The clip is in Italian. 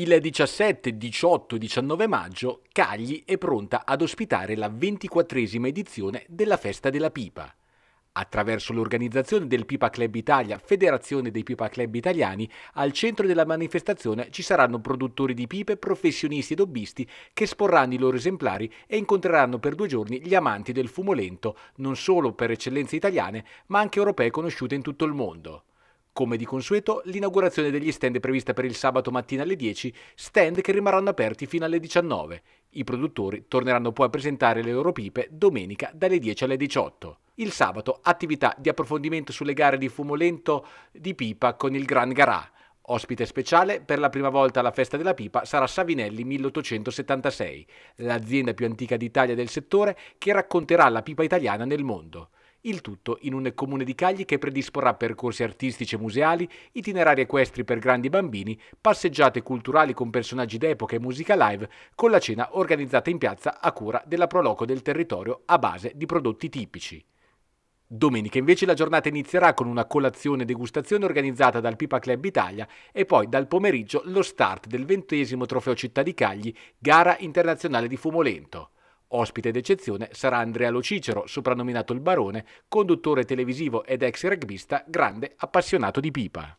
Il 17, 18 e 19 maggio Cagli è pronta ad ospitare la 24esima edizione della Festa della Pipa. Attraverso l'organizzazione del Pipa Club Italia, Federazione dei Pipa Club Italiani, al centro della manifestazione ci saranno produttori di pipe, professionisti ed hobbisti che esporranno i loro esemplari e incontreranno per due giorni gli amanti del fumo lento, non solo per eccellenze italiane, ma anche europee conosciute in tutto il mondo. Come di consueto, l'inaugurazione degli stand è prevista per il sabato mattina alle 10, stand che rimarranno aperti fino alle 19. I produttori torneranno poi a presentare le loro pipe domenica dalle 10 alle 18. Il sabato attività di approfondimento sulle gare di fumo lento di pipa con il Gran Garà. Ospite speciale per la prima volta alla festa della pipa sarà Savinelli 1876, l'azienda più antica d'Italia del settore che racconterà la pipa italiana nel mondo. Il tutto in un comune di Cagli che predisporrà percorsi artistici e museali, itinerari equestri per grandi bambini, passeggiate culturali con personaggi d'epoca e musica live, con la cena organizzata in piazza a cura della Proloco del territorio a base di prodotti tipici. Domenica invece la giornata inizierà con una colazione degustazione organizzata dal Pipa Club Italia e poi dal pomeriggio lo start del ventesimo trofeo Città di Cagli, gara internazionale di fumolento. Ospite d'eccezione sarà Andrea Lo Cicero, soprannominato il Barone, conduttore televisivo ed ex rugbista, grande appassionato di pipa.